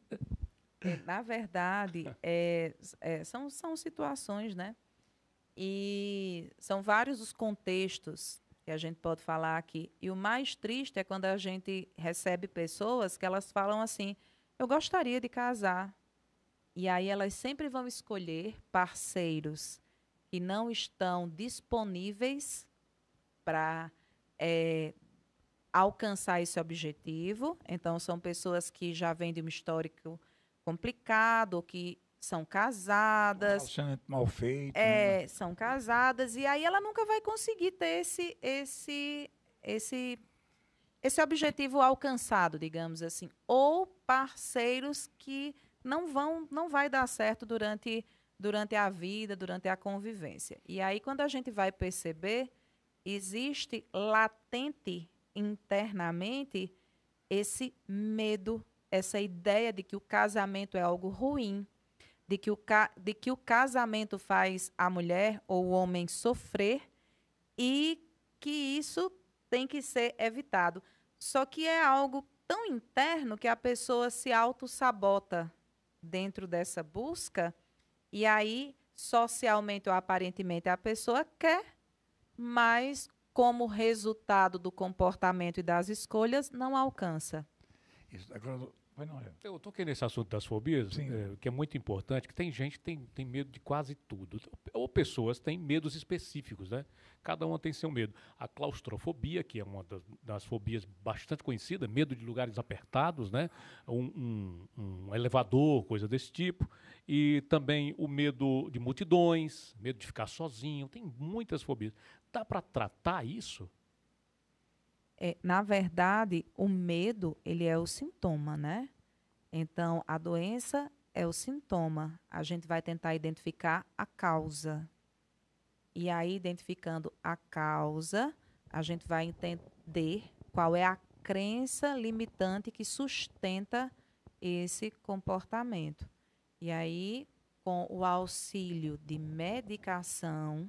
É, na verdade, é, é, são, são situações, né? E são vários os contextos que a gente pode falar aqui. E o mais triste é quando a gente recebe pessoas que elas falam assim: eu gostaria de casar. E aí elas sempre vão escolher parceiros que não estão disponíveis para é, alcançar esse objetivo. Então, são pessoas que já vêm de um histórico complicado, que são casadas. Relacionamento mal feito. É, né? são casadas. E aí ela nunca vai conseguir ter esse, esse, esse, esse objetivo alcançado, digamos assim. Ou parceiros que não vão, não vai dar certo durante, durante a vida, durante a convivência. E aí, quando a gente vai perceber, existe latente internamente esse medo, essa ideia de que o casamento é algo ruim, de que, o de que o casamento faz a mulher ou o homem sofrer e que isso tem que ser evitado. Só que é algo tão interno que a pessoa se auto-sabota dentro dessa busca, e aí, socialmente ou aparentemente, a pessoa quer, mas como resultado do comportamento e das escolhas, não alcança. Isso, agora, mas não é. Eu toquei nesse assunto das fobias, é, que é muito importante, que tem gente que tem, tem medo de quase tudo. Então, ou pessoas têm medos específicos, né? Cada uma tem seu medo. A claustrofobia, que é uma das, das fobias bastante conhecida, medo de lugares apertados, né? Um, um, um elevador, coisa desse tipo. E também o medo de multidões, medo de ficar sozinho. Tem muitas fobias. Dá para tratar isso? É, na verdade, o medo ele é o sintoma, né? Então, a doença é o sintoma. A gente vai tentar identificar a causa. E aí, identificando a causa, a gente vai entender qual é a crença limitante que sustenta esse comportamento. E aí, com o auxílio de medicação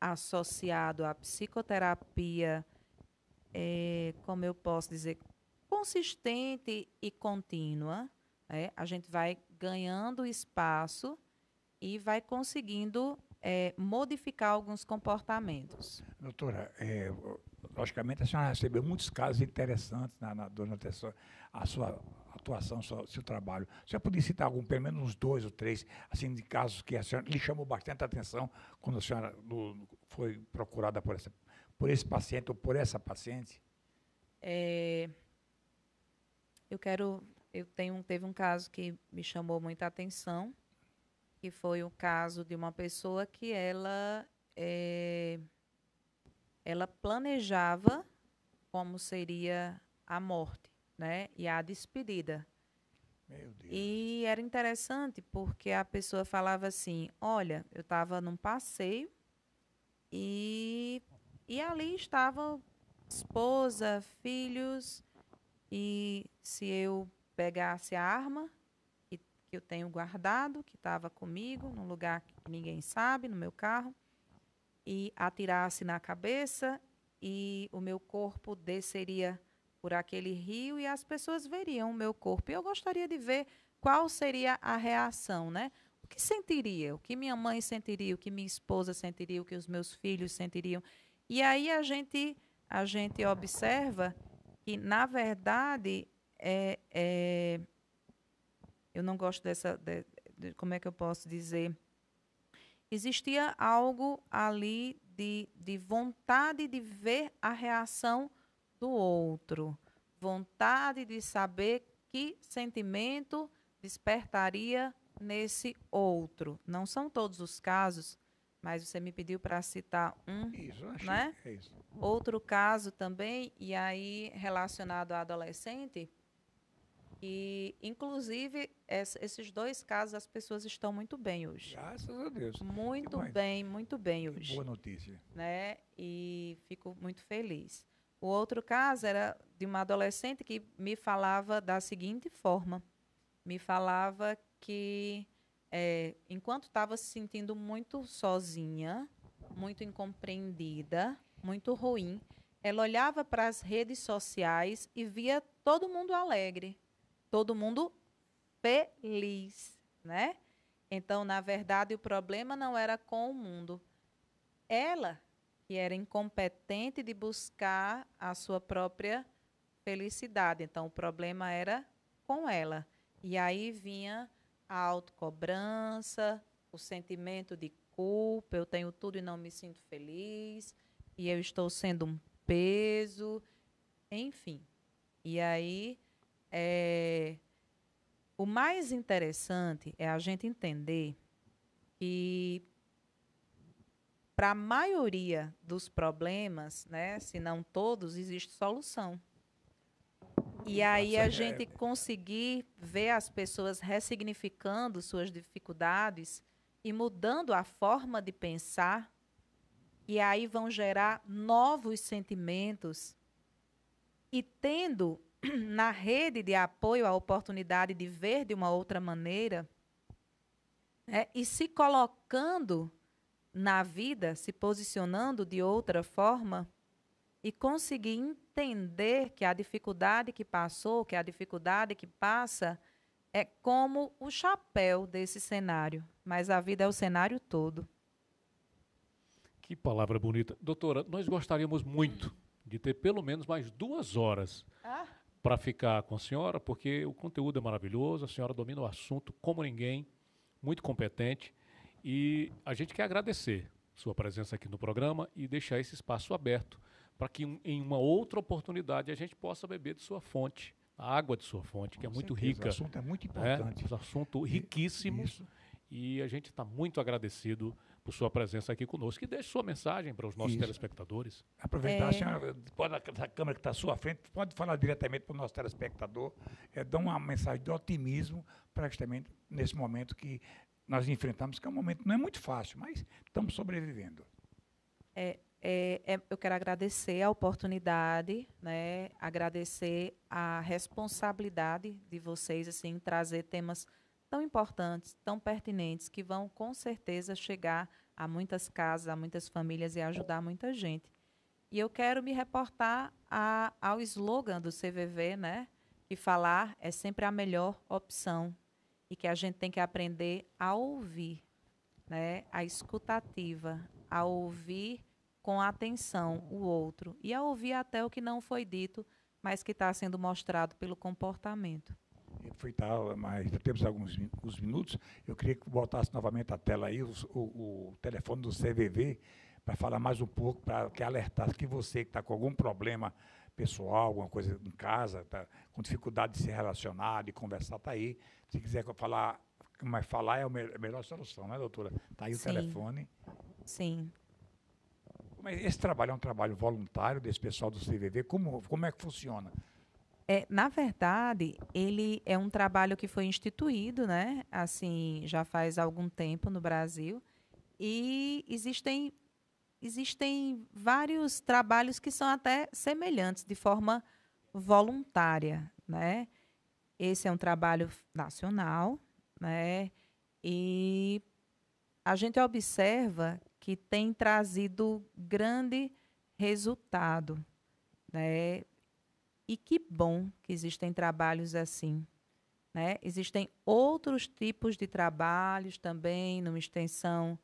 associado à psicoterapia é, como eu posso dizer, consistente e contínua, é, a gente vai ganhando espaço e vai conseguindo é, modificar alguns comportamentos. Doutora, é, logicamente a senhora recebeu muitos casos interessantes na, na, durante a sua, a sua atuação, seu, seu trabalho. A senhora podia citar algum, pelo menos uns dois ou três, assim, de casos que a senhora lhe chamou bastante atenção quando a senhora no, foi procurada por essa por esse paciente ou por essa paciente? É, eu quero. Eu tenho, teve um caso que me chamou muita atenção, que foi o caso de uma pessoa que ela, é, ela planejava como seria a morte, né? E a despedida. E era interessante porque a pessoa falava assim: Olha, eu estava num passeio e e ali estavam esposa, filhos, e se eu pegasse a arma que, que eu tenho guardado, que estava comigo, num lugar que ninguém sabe, no meu carro, e atirasse na cabeça, e o meu corpo desceria por aquele rio e as pessoas veriam o meu corpo. E eu gostaria de ver qual seria a reação, né? O que sentiria? O que minha mãe sentiria? O que minha esposa sentiria? O que os meus filhos sentiriam? E aí a gente, a gente observa que, na verdade, é, é eu não gosto dessa. De, de, como é que eu posso dizer? Existia algo ali de, de vontade de ver a reação do outro, vontade de saber que sentimento despertaria nesse outro. Não são todos os casos, mas você me pediu para citar um, isso, achei, né? É isso. Outro caso também, e aí relacionado ao adolescente, e, inclusive, esses dois casos, as pessoas estão muito bem hoje. Graças a Deus. Muito bem, muito bem hoje. Boa notícia. Né? E fico muito feliz. O outro caso era de uma adolescente que me falava da seguinte forma: me falava que é, enquanto estava se sentindo muito sozinha, muito incompreendida, muito ruim, ela olhava para as redes sociais e via todo mundo alegre, todo mundo feliz, né? Então, na verdade, o problema não era com o mundo. Ela, que era incompetente de buscar a sua própria felicidade. Então, o problema era com ela. E aí vinha a autocobrança, o sentimento de culpa, eu tenho tudo e não me sinto feliz, e eu estou sendo um peso, enfim. E aí, é, o mais interessante é a gente entender que para a maioria dos problemas, né, se não todos, existe solução. E aí a gente conseguir ver as pessoas ressignificando suas dificuldades e mudando a forma de pensar, e aí vão gerar novos sentimentos e tendo na rede de apoio a oportunidade de ver de uma outra maneira né, e se colocando na vida, se posicionando de outra forma, e conseguir entender que a dificuldade que passou, que a dificuldade que passa, é como o chapéu desse cenário, mas a vida é o cenário todo. Que palavra bonita. Doutora, nós gostaríamos muito de ter pelo menos mais duas horas ah. para ficar com a senhora, porque o conteúdo é maravilhoso, a senhora domina o assunto como ninguém, muito competente, e a gente quer agradecer sua presença aqui no programa e deixar esse espaço aberto para que um, em uma outra oportunidade a gente possa beber de sua fonte, a água de sua fonte, Com que é certeza. muito rica. O assunto é muito né? importante. É, Um assunto riquíssimo. Isso. E a gente está muito agradecido por sua presença aqui conosco. E deixe sua mensagem para os nossos Isso. telespectadores. Aproveitar, é. senhora, pode, a câmera que está à sua frente, pode falar diretamente para o nosso telespectador, é, dar uma mensagem de otimismo para justamente nesse momento que nós enfrentamos, que é um momento não é muito fácil, mas estamos sobrevivendo. É, é, é, eu quero agradecer a oportunidade, né? agradecer a responsabilidade de vocês assim, em trazer temas tão importantes, tão pertinentes, que vão com certeza chegar a muitas casas, a muitas famílias e ajudar muita gente. E eu quero me reportar a, ao slogan do CVV, né? que falar é sempre a melhor opção e que a gente tem que aprender a ouvir, né? a escutativa, a ouvir com atenção o outro e a ouvir até o que não foi dito, mas que está sendo mostrado pelo comportamento. tal mas temos alguns os minutos. Eu queria que botasse novamente a tela aí, o, o, o telefone do CVV, para falar mais um pouco, para que alertasse que você que está com algum problema pessoal, alguma coisa em casa, tá, com dificuldade de se relacionar, de conversar, está aí. Se quiser falar, mas falar é a melhor solução, né, doutora? Está aí Sim. o telefone. Sim. Mas esse trabalho é um trabalho voluntário desse pessoal do CVV? Como, como é que funciona? É, na verdade, ele é um trabalho que foi instituído, né? Assim, já faz algum tempo no Brasil. E existem, existem vários trabalhos que são até semelhantes, de forma voluntária, né? Esse é um trabalho nacional, né? E a gente observa que tem trazido grande resultado. Né? E que bom que existem trabalhos assim. Né? Existem outros tipos de trabalhos também, numa extensão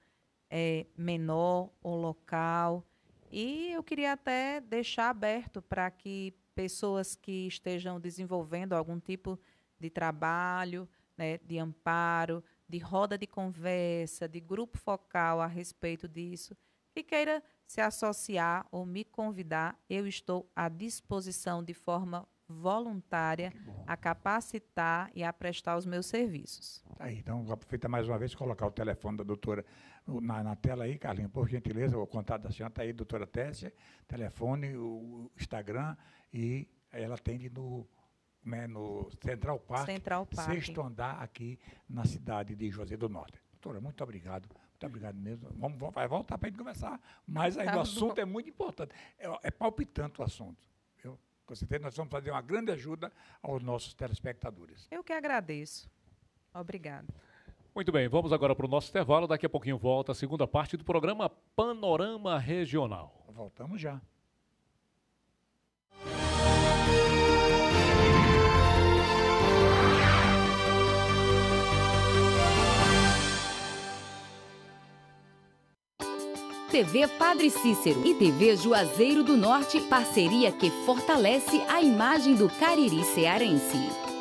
é, menor ou local. E eu queria até deixar aberto para que pessoas que estejam desenvolvendo algum tipo de trabalho, né, de amparo, de roda de conversa, de grupo focal a respeito disso, e queira se associar ou me convidar, eu estou à disposição de forma voluntária a capacitar e a prestar os meus serviços. Tá aí, então, aproveita mais uma vez colocar o telefone da doutora na, na tela aí, Carlinhos, por gentileza, o contato da senhora está aí, doutora Tessia, telefone, o Instagram, e ela atende no né, no Central Park, Central Park, sexto andar aqui na cidade de José do Norte. Doutora, muito obrigado. Muito obrigado mesmo. Vamos, vamos vai voltar para a gente conversar. Mas ainda tá, o assunto é muito importante. É, é palpitante o assunto. Viu? Com certeza nós vamos fazer uma grande ajuda aos nossos telespectadores. Eu que agradeço. Obrigado. Muito bem, vamos agora para o nosso intervalo. Daqui a pouquinho volta a segunda parte do programa Panorama Regional. Voltamos já. TV Padre Cícero e TV Juazeiro do Norte, parceria que fortalece a imagem do Cariri cearense.